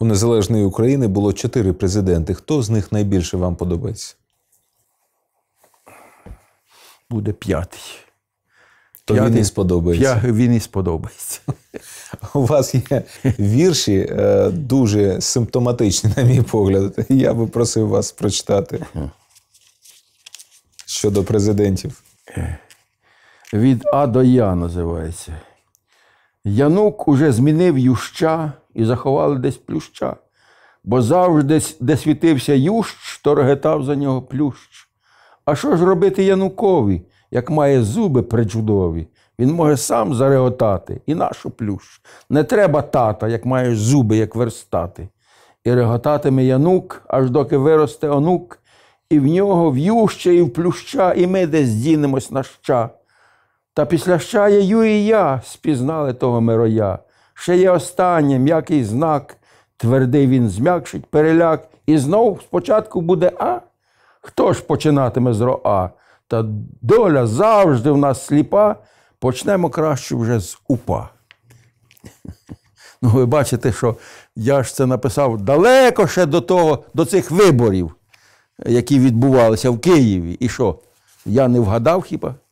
У незалежної України було чотири президенти. Хто з них найбільше вам подобається? Буде п'ятий. То п'ятий, він і сподобається. П'я, він і сподобається. У вас є вірші е, дуже симптоматичні, на мій погляд. Я би просив вас прочитати щодо президентів. Е. Від А до Я називається. Янук уже змінив юща і заховали десь плюща, бо завжди, де світився ющ, то рогетав за нього плющ. А що ж робити Янукові, як має зуби причудові? Він може сам зареготати і нашу плющ. Не треба тата, як має зуби, як верстати. І реготатиме Янук, аж доки виросте онук, і в нього в'юще і в плюща, і ми десь дінемось на ща. Та після ща Ю і я спізнали того мироя. Ще є останнє м'який знак, твердий він зм'якшить, переляк, і знов спочатку буде А. Хто ж починатиме з роа? Та доля завжди в нас сліпа, почнемо краще вже з упа. Ну, ви бачите, що я ж це написав далеко ще до того, до цих виборів, які відбувалися в Києві. І що? Я не вгадав хіба?